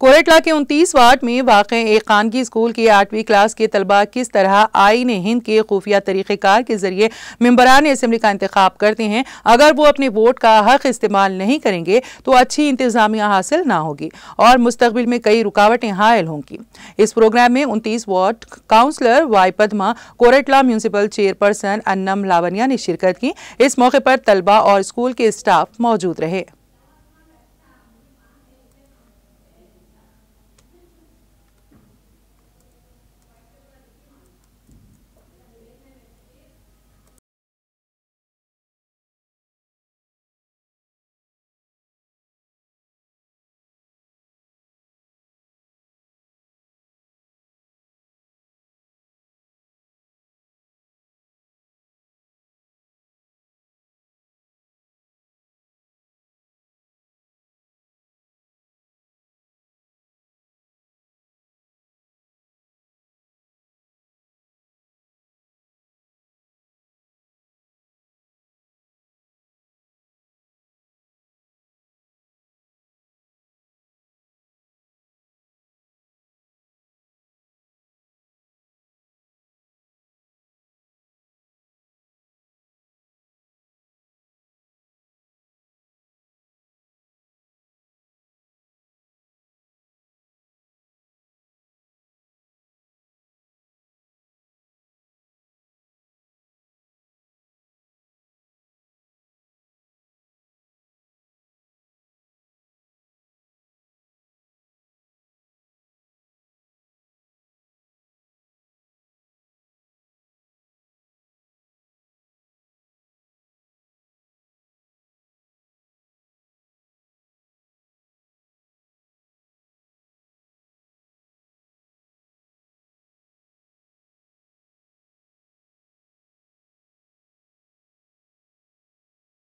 कोरेटला के उनतीस वार्ड में वाक़ एक खानगी स्कूल की आठवीं क्लास के तलबा किस तरह आईन हिंद के खुफिया तरीक़ेकार के ज़रिए मम्बरान इसम्बली का इंतखब करते हैं अगर वो अपने वोट का हक इस्तेमाल नहीं करेंगे तो अच्छी इंतज़ामिया हासिल ना होगी और मुस्तबिल में कई रुकावटें हायल होंगी इस प्रोग्राम में उनतीस ward councillor Y Padma Koretla municipal chairperson Annam Lavanya ने शिरकत की इस मौके पर तलबा और स्कूल के स्टाफ मौजूद रहे